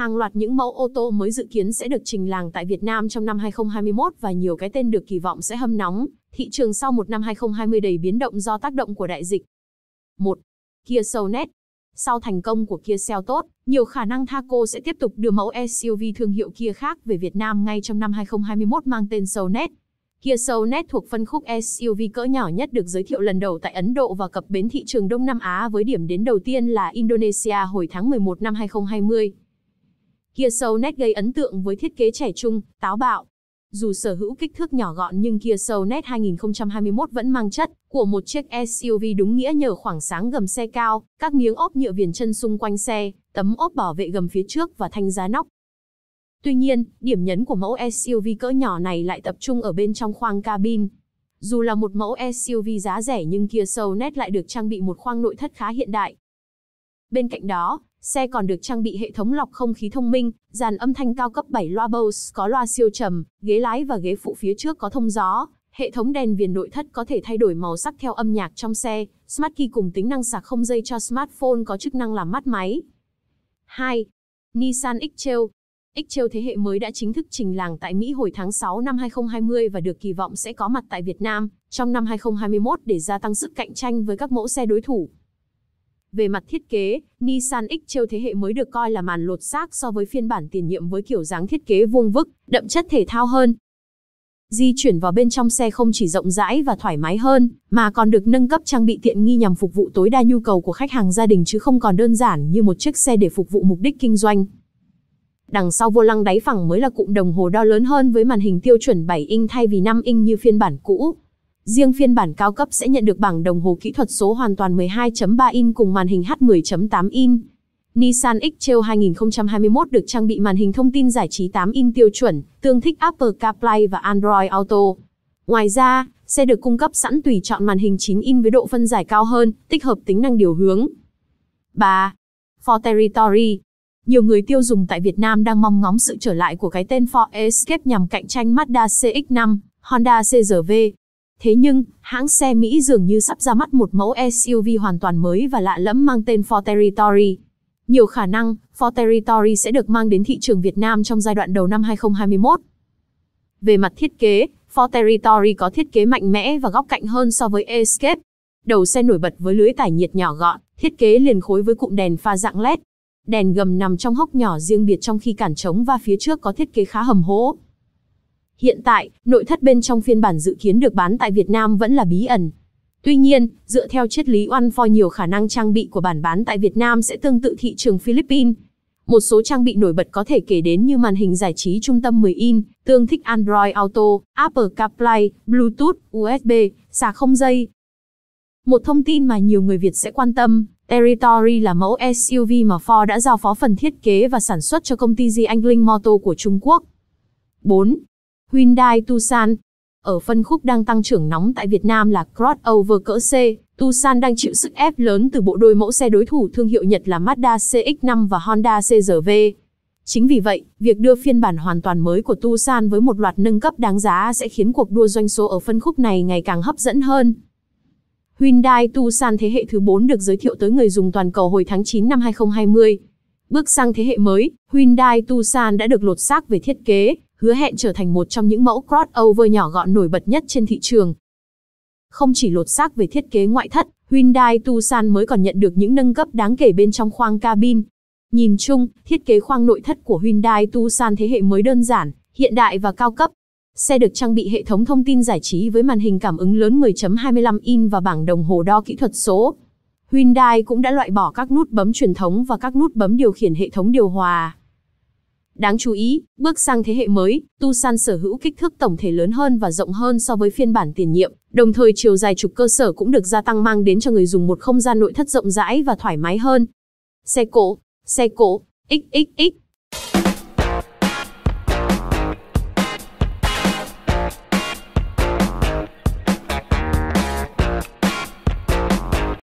hàng loạt những mẫu ô tô mới dự kiến sẽ được trình làng tại Việt Nam trong năm 2021 và nhiều cái tên được kỳ vọng sẽ hâm nóng thị trường sau một năm 2020 đầy biến động do tác động của đại dịch. 1. Kia Soulnet Sau thành công của Kia Tốt, nhiều khả năng Thaco sẽ tiếp tục đưa mẫu SUV thương hiệu Kia khác về Việt Nam ngay trong năm 2021 mang tên Soulnet. Kia Soulnet thuộc phân khúc SUV cỡ nhỏ nhất được giới thiệu lần đầu tại Ấn Độ và cập bến thị trường Đông Nam Á với điểm đến đầu tiên là Indonesia hồi tháng 11 năm 2020. Kia sâu nét gây ấn tượng với thiết kế trẻ trung, táo bạo. Dù sở hữu kích thước nhỏ gọn nhưng Kia soul nét 2021 vẫn mang chất của một chiếc SUV đúng nghĩa nhờ khoảng sáng gầm xe cao, các miếng ốp nhựa viền chân xung quanh xe, tấm ốp bảo vệ gầm phía trước và thanh giá nóc. Tuy nhiên, điểm nhấn của mẫu SUV cỡ nhỏ này lại tập trung ở bên trong khoang cabin. Dù là một mẫu SUV giá rẻ nhưng Kia Soul-net lại được trang bị một khoang nội thất khá hiện đại. Bên cạnh đó, Xe còn được trang bị hệ thống lọc không khí thông minh, dàn âm thanh cao cấp 7 loa Bose có loa siêu trầm, ghế lái và ghế phụ phía trước có thông gió, hệ thống đèn viền nội thất có thể thay đổi màu sắc theo âm nhạc trong xe, Smart Key cùng tính năng sạc không dây cho smartphone có chức năng làm mát máy. 2. Nissan X-Trail X-Trail thế hệ mới đã chính thức trình làng tại Mỹ hồi tháng 6 năm 2020 và được kỳ vọng sẽ có mặt tại Việt Nam trong năm 2021 để gia tăng sức cạnh tranh với các mẫu xe đối thủ. Về mặt thiết kế, Nissan X-Trail thế hệ mới được coi là màn lột xác so với phiên bản tiền nhiệm với kiểu dáng thiết kế vuông vức, đậm chất thể thao hơn. Di chuyển vào bên trong xe không chỉ rộng rãi và thoải mái hơn, mà còn được nâng cấp trang bị tiện nghi nhằm phục vụ tối đa nhu cầu của khách hàng gia đình chứ không còn đơn giản như một chiếc xe để phục vụ mục đích kinh doanh. Đằng sau vô lăng đáy phẳng mới là cụm đồng hồ đo lớn hơn với màn hình tiêu chuẩn 7 inch thay vì 5 inch như phiên bản cũ. Riêng phiên bản cao cấp sẽ nhận được bảng đồng hồ kỹ thuật số hoàn toàn 12.3 in cùng màn hình H10.8 in. Nissan X-Trail 2021 được trang bị màn hình thông tin giải trí 8 in tiêu chuẩn, tương thích Apple CarPlay và Android Auto. Ngoài ra, xe được cung cấp sẵn tùy chọn màn hình 9 in với độ phân giải cao hơn, tích hợp tính năng điều hướng. 3. Ford Territory Nhiều người tiêu dùng tại Việt Nam đang mong ngóng sự trở lại của cái tên Ford Escape nhằm cạnh tranh Mazda CX-5, Honda CRV. Thế nhưng, hãng xe Mỹ dường như sắp ra mắt một mẫu SUV hoàn toàn mới và lạ lẫm mang tên Ford Territory. Nhiều khả năng, Ford Territory sẽ được mang đến thị trường Việt Nam trong giai đoạn đầu năm 2021. Về mặt thiết kế, Ford Territory có thiết kế mạnh mẽ và góc cạnh hơn so với Escape. Đầu xe nổi bật với lưới tải nhiệt nhỏ gọn, thiết kế liền khối với cụm đèn pha dạng LED. Đèn gầm nằm trong hốc nhỏ riêng biệt trong khi cản trống và phía trước có thiết kế khá hầm hố. Hiện tại, nội thất bên trong phiên bản dự kiến được bán tại Việt Nam vẫn là bí ẩn. Tuy nhiên, dựa theo triết lý oan for nhiều khả năng trang bị của bản bán tại Việt Nam sẽ tương tự thị trường Philippines. Một số trang bị nổi bật có thể kể đến như màn hình giải trí trung tâm 10 in, tương thích Android Auto, Apple CarPlay, Bluetooth, USB, sạc không dây. Một thông tin mà nhiều người Việt sẽ quan tâm, Territory là mẫu SUV mà Ford đã giao phó phần thiết kế và sản xuất cho công ty Ji Motor của Trung Quốc. 4. Hyundai Tucson. Ở phân khúc đang tăng trưởng nóng tại Việt Nam là crossover cỡ C, Tucson đang chịu sức ép lớn từ bộ đôi mẫu xe đối thủ thương hiệu Nhật là Mazda CX-5 và Honda CR-V. Chính vì vậy, việc đưa phiên bản hoàn toàn mới của Tucson với một loạt nâng cấp đáng giá sẽ khiến cuộc đua doanh số ở phân khúc này ngày càng hấp dẫn hơn. Hyundai Tucson thế hệ thứ 4 được giới thiệu tới người dùng toàn cầu hồi tháng 9 năm 2020. Bước sang thế hệ mới, Hyundai Tucson đã được lột xác về thiết kế, hứa hẹn trở thành một trong những mẫu crossover nhỏ gọn nổi bật nhất trên thị trường. Không chỉ lột xác về thiết kế ngoại thất, Hyundai Tucson mới còn nhận được những nâng cấp đáng kể bên trong khoang cabin. Nhìn chung, thiết kế khoang nội thất của Hyundai Tucson thế hệ mới đơn giản, hiện đại và cao cấp. Xe được trang bị hệ thống thông tin giải trí với màn hình cảm ứng lớn 10.25 in và bảng đồng hồ đo kỹ thuật số. Hyundai cũng đã loại bỏ các nút bấm truyền thống và các nút bấm điều khiển hệ thống điều hòa. Đáng chú ý, bước sang thế hệ mới, Tucson sở hữu kích thước tổng thể lớn hơn và rộng hơn so với phiên bản tiền nhiệm, đồng thời chiều dài trục cơ sở cũng được gia tăng mang đến cho người dùng một không gian nội thất rộng rãi và thoải mái hơn. Xe cộ, xe cộ, xxx